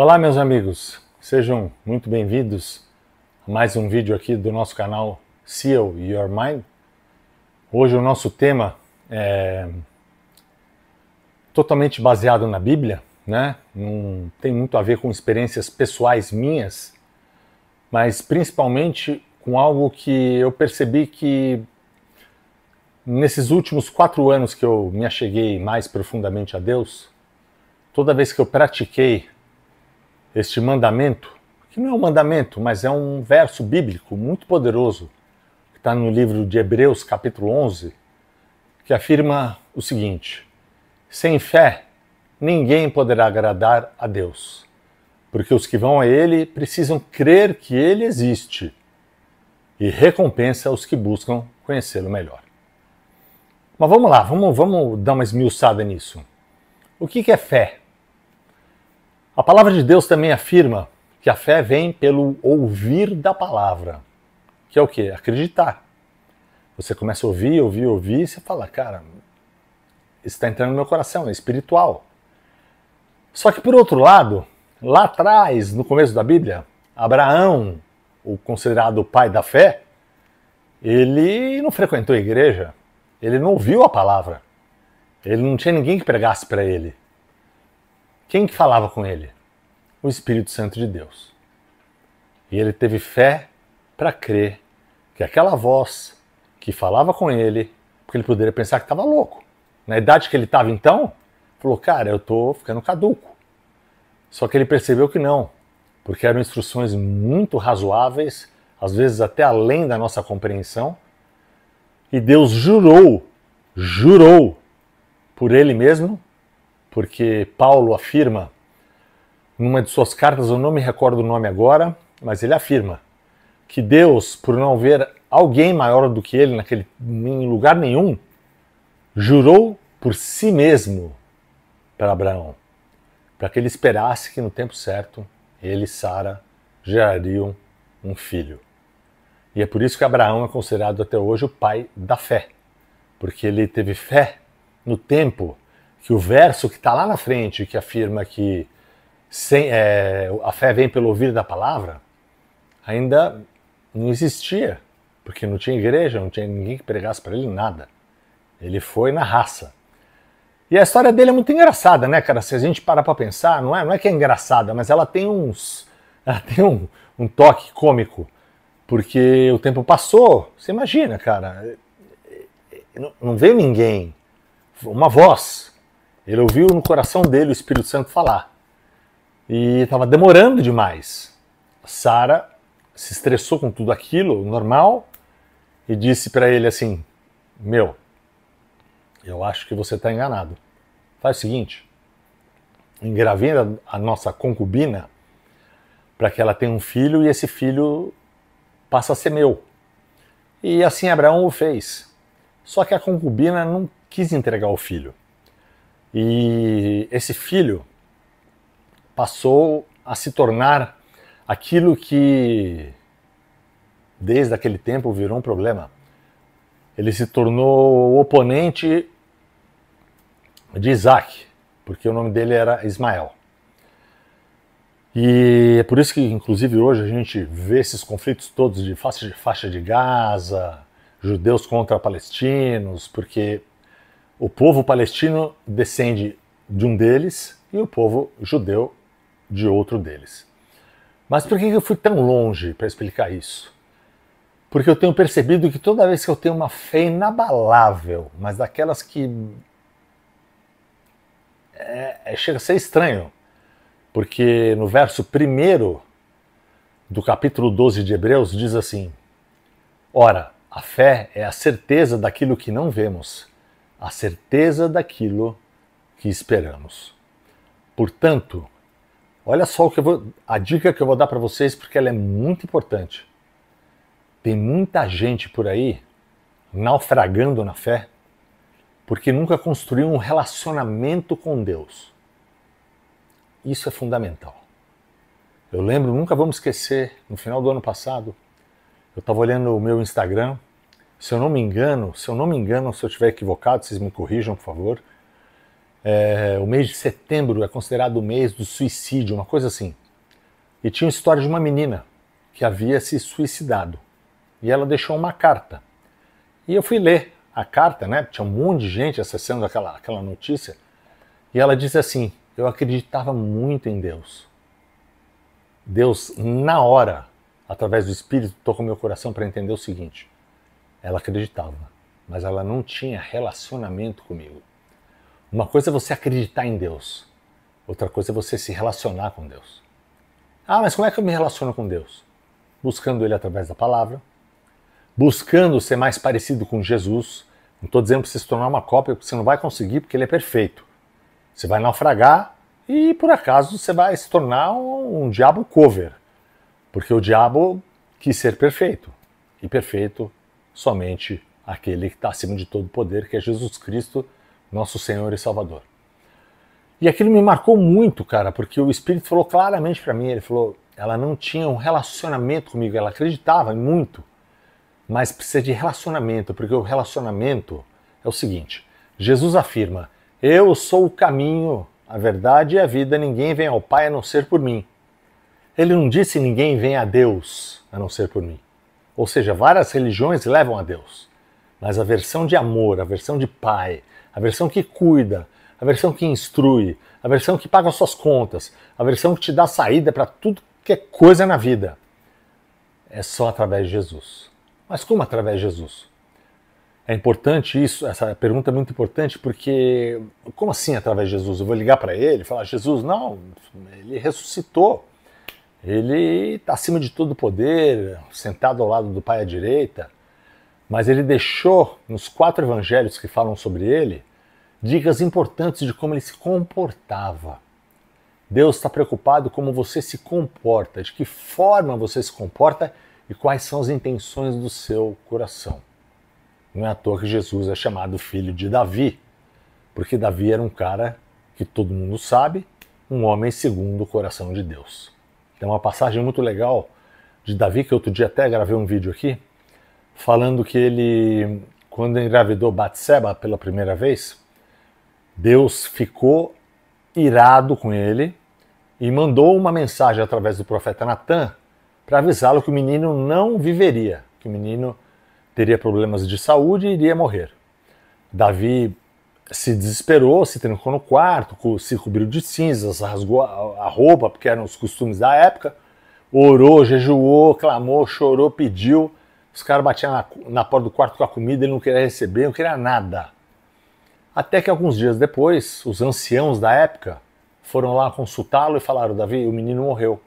Olá, meus amigos, sejam muito bem-vindos a mais um vídeo aqui do nosso canal Seal Your Mind. Hoje o nosso tema é totalmente baseado na Bíblia, né? Não tem muito a ver com experiências pessoais minhas, mas principalmente com algo que eu percebi que nesses últimos quatro anos que eu me acheguei mais profundamente a Deus, toda vez que eu pratiquei este mandamento, que não é um mandamento, mas é um verso bíblico muito poderoso, que está no livro de Hebreus, capítulo 11, que afirma o seguinte: sem fé, ninguém poderá agradar a Deus, porque os que vão a Ele precisam crer que Ele existe e recompensa os que buscam conhecê-lo melhor. Mas vamos lá, vamos, vamos dar uma esmiuçada nisso. O que, que é fé? A palavra de Deus também afirma que a fé vem pelo ouvir da palavra, que é o que Acreditar. Você começa a ouvir, ouvir, ouvir, e você fala, cara, isso está entrando no meu coração, é espiritual. Só que por outro lado, lá atrás, no começo da Bíblia, Abraão, o considerado pai da fé, ele não frequentou a igreja, ele não ouviu a palavra, ele não tinha ninguém que pregasse para ele. Quem que falava com ele? O Espírito Santo de Deus. E ele teve fé para crer que aquela voz que falava com ele, porque ele poderia pensar que estava louco. Na idade que ele estava então, falou: "Cara, eu tô ficando caduco". Só que ele percebeu que não, porque eram instruções muito razoáveis, às vezes até além da nossa compreensão. E Deus jurou, jurou por ele mesmo porque Paulo afirma numa de suas cartas, eu não me recordo o nome agora, mas ele afirma que Deus, por não ver alguém maior do que ele naquele em lugar nenhum, jurou por si mesmo para Abraão, para que ele esperasse que no tempo certo ele e Sara gerariam um filho. E é por isso que Abraão é considerado até hoje o pai da fé, porque ele teve fé no tempo que o verso que está lá na frente, que afirma que sem, é, a fé vem pelo ouvir da palavra, ainda não existia, porque não tinha igreja, não tinha ninguém que pregasse para ele nada. Ele foi na raça. E a história dele é muito engraçada, né, cara? Se a gente parar para pensar, não é, não é que é engraçada, mas ela tem uns, ela tem um, um toque cômico, porque o tempo passou. Você imagina, cara? Não veio ninguém, uma voz ele ouviu no coração dele o Espírito Santo falar. E estava demorando demais. Sara se estressou com tudo aquilo, normal, e disse para ele assim: Meu, eu acho que você está enganado. Faz o seguinte: engravida a nossa concubina para que ela tenha um filho e esse filho passa a ser meu. E assim Abraão o fez. Só que a concubina não quis entregar o filho. E esse filho passou a se tornar aquilo que desde aquele tempo virou um problema. Ele se tornou o oponente de Isaac, porque o nome dele era Ismael. E é por isso que, inclusive, hoje a gente vê esses conflitos todos de faixa de, faixa de Gaza, judeus contra palestinos, porque o povo palestino descende de um deles e o povo judeu de outro deles. Mas por que eu fui tão longe para explicar isso? Porque eu tenho percebido que toda vez que eu tenho uma fé inabalável, mas daquelas que. É, é, chega a ser estranho. Porque no verso 1 do capítulo 12 de Hebreus diz assim: Ora, a fé é a certeza daquilo que não vemos a certeza daquilo que esperamos. Portanto, olha só o que eu vou, a dica que eu vou dar para vocês porque ela é muito importante. Tem muita gente por aí naufragando na fé porque nunca construiu um relacionamento com Deus. Isso é fundamental. Eu lembro, nunca vamos esquecer, no final do ano passado, eu estava olhando o meu Instagram se eu não me engano, se eu não me engano, se eu estiver equivocado, vocês me corrijam, por favor. É, o mês de setembro é considerado o mês do suicídio, uma coisa assim. E tinha uma história de uma menina que havia se suicidado. E ela deixou uma carta. E eu fui ler a carta, né? Tinha um monte de gente acessando aquela, aquela notícia. E ela disse assim: Eu acreditava muito em Deus. Deus, na hora, através do Espírito, tocou meu coração para entender o seguinte ela acreditava, mas ela não tinha relacionamento comigo. Uma coisa é você acreditar em Deus, outra coisa é você se relacionar com Deus. Ah, mas como é que eu me relaciono com Deus? Buscando Ele através da palavra, buscando ser mais parecido com Jesus. Não estou dizendo para você se tornar uma cópia, porque você não vai conseguir, porque Ele é perfeito. Você vai naufragar e, por acaso, você vai se tornar um, um diabo cover, porque o diabo quis ser perfeito, e perfeito somente aquele que está acima de todo poder, que é Jesus Cristo, nosso Senhor e Salvador. E aquilo me marcou muito, cara, porque o Espírito falou claramente para mim, ele falou, ela não tinha um relacionamento comigo, ela acreditava muito, mas precisa de relacionamento, porque o relacionamento é o seguinte, Jesus afirma, eu sou o caminho, a verdade e a vida, ninguém vem ao Pai a não ser por mim. Ele não disse ninguém vem a Deus a não ser por mim. Ou seja, várias religiões levam a Deus. Mas a versão de amor, a versão de pai, a versão que cuida, a versão que instrui, a versão que paga suas contas, a versão que te dá saída para tudo que é coisa na vida, é só através de Jesus. Mas como através de Jesus? É importante isso, essa pergunta é muito importante porque como assim através de Jesus? Eu vou ligar para ele, falar Jesus, não, ele ressuscitou. Ele está acima de todo o poder, sentado ao lado do Pai à direita, mas ele deixou nos quatro evangelhos que falam sobre ele dicas importantes de como ele se comportava. Deus está preocupado como você se comporta, de que forma você se comporta e quais são as intenções do seu coração. Não é à toa que Jesus é chamado filho de Davi, porque Davi era um cara que todo mundo sabe, um homem segundo o coração de Deus. Tem uma passagem muito legal de Davi, que outro dia até gravei um vídeo aqui, falando que ele, quando engravidou Batseba pela primeira vez, Deus ficou irado com ele e mandou uma mensagem através do profeta Natan para avisá-lo que o menino não viveria, que o menino teria problemas de saúde e iria morrer. Davi se desesperou, se trancou no quarto, se cobriu de cinzas, rasgou a roupa, porque eram os costumes da época, orou, jejuou, clamou, chorou, pediu. Os caras batiam na, na porta do quarto com a comida, ele não queria receber, não queria nada. Até que alguns dias depois, os anciãos da época foram lá consultá-lo e falaram: Davi, o menino morreu.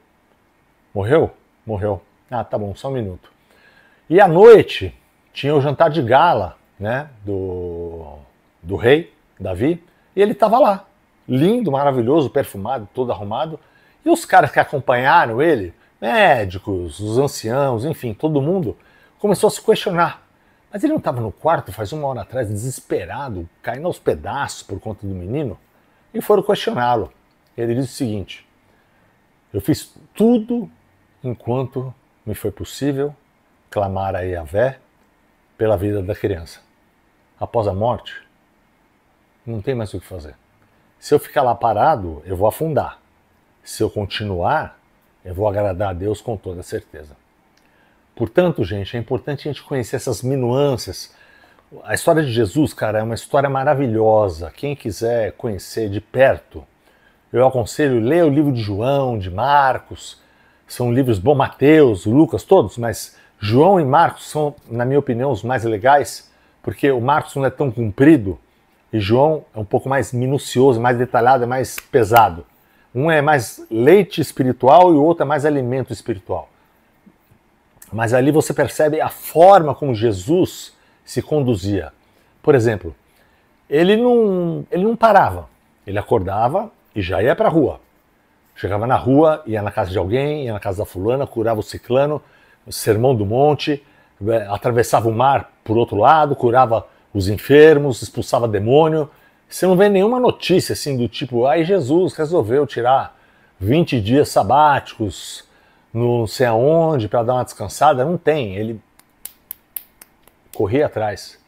Morreu? Morreu. Ah, tá bom, só um minuto. E à noite tinha o jantar de gala, né, do, do rei. Davi, e ele estava lá, lindo, maravilhoso, perfumado, todo arrumado. E os caras que acompanharam ele, médicos, os anciãos, enfim, todo mundo, começou a se questionar. Mas ele não estava no quarto faz uma hora atrás, desesperado, caindo aos pedaços por conta do menino? E foram questioná-lo. Ele disse o seguinte: Eu fiz tudo enquanto me foi possível clamar a Yahvé pela vida da criança. Após a morte, não tem mais o que fazer. Se eu ficar lá parado, eu vou afundar. Se eu continuar, eu vou agradar a Deus com toda certeza. Portanto, gente, é importante a gente conhecer essas minuâncias. A história de Jesus, cara, é uma história maravilhosa. Quem quiser conhecer de perto, eu aconselho ler o livro de João, de Marcos. São livros bom, Mateus, Lucas, todos, mas João e Marcos são, na minha opinião, os mais legais, porque o Marcos não é tão comprido e João é um pouco mais minucioso, mais detalhado, é mais pesado. Um é mais leite espiritual e o outro é mais alimento espiritual. Mas ali você percebe a forma como Jesus se conduzia. Por exemplo, ele não, ele não parava. Ele acordava e já ia para a rua. Chegava na rua, ia na casa de alguém, ia na casa da fulana, curava o ciclano, o sermão do monte, eh, atravessava o mar por outro lado, curava os enfermos, expulsava demônio. Você não vê nenhuma notícia assim do tipo, ah, Jesus resolveu tirar 20 dias sabáticos, não sei aonde, para dar uma descansada. Não tem. Ele corria atrás.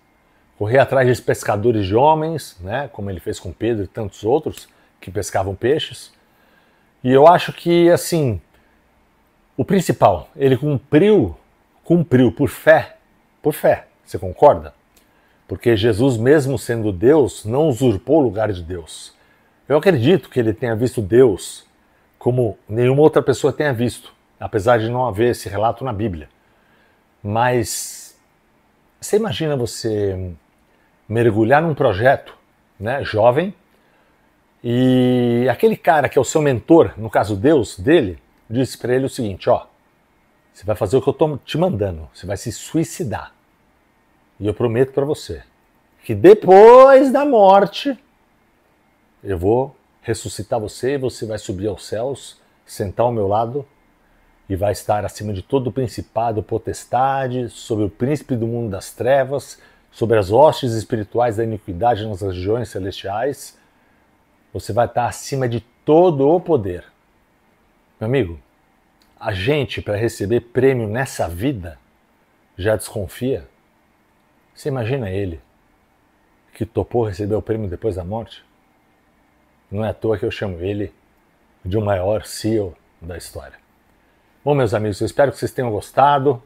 Corria atrás dos pescadores de homens, né, como ele fez com Pedro e tantos outros que pescavam peixes. E eu acho que, assim, o principal, ele cumpriu, cumpriu por fé, por fé, você concorda? porque Jesus, mesmo sendo Deus, não usurpou o lugar de Deus. Eu acredito que ele tenha visto Deus como nenhuma outra pessoa tenha visto, apesar de não haver esse relato na Bíblia. Mas você imagina você mergulhar num projeto, né, jovem, e aquele cara que é o seu mentor, no caso Deus dele, disse para ele o seguinte, ó, você vai fazer o que eu estou te mandando, você vai se suicidar. E eu prometo para você que depois da morte eu vou ressuscitar você e você vai subir aos céus, sentar ao meu lado e vai estar acima de todo o principado, potestade, sobre o príncipe do mundo das trevas, sobre as hostes espirituais da iniquidade nas regiões celestiais. Você vai estar acima de todo o poder. Meu amigo, a gente para receber prêmio nessa vida já desconfia você imagina ele, que topou receber o prêmio depois da morte? Não é à toa que eu chamo ele de o maior CEO da história. Bom, meus amigos, eu espero que vocês tenham gostado.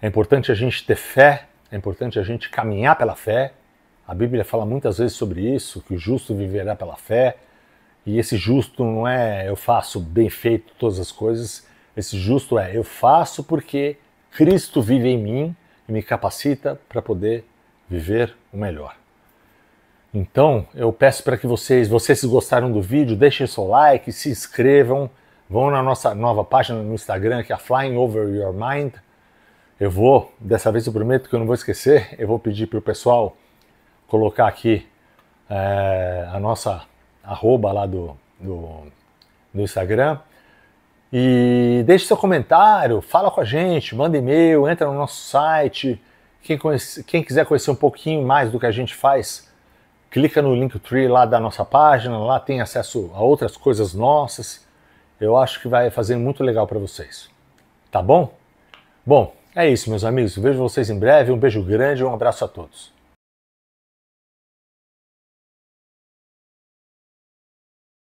É importante a gente ter fé, é importante a gente caminhar pela fé. A Bíblia fala muitas vezes sobre isso, que o justo viverá pela fé. E esse justo não é eu faço bem feito todas as coisas, esse justo é eu faço porque Cristo vive em mim e me capacita para poder viver o melhor. Então, eu peço para que vocês, vocês gostaram do vídeo, deixem seu like, se inscrevam, vão na nossa nova página no Instagram, que é a Flying Over Your Mind. Eu vou, dessa vez eu prometo que eu não vou esquecer, eu vou pedir para o pessoal colocar aqui é, a nossa arroba lá do, do, do Instagram e deixe seu comentário, fala com a gente, manda e-mail, entra no nosso site. Quem, conhece, quem quiser conhecer um pouquinho mais do que a gente faz, clica no Linktree lá da nossa página, lá tem acesso a outras coisas nossas. Eu acho que vai fazer muito legal para vocês. Tá bom? Bom, é isso, meus amigos. Vejo vocês em breve. Um beijo grande e um abraço a todos.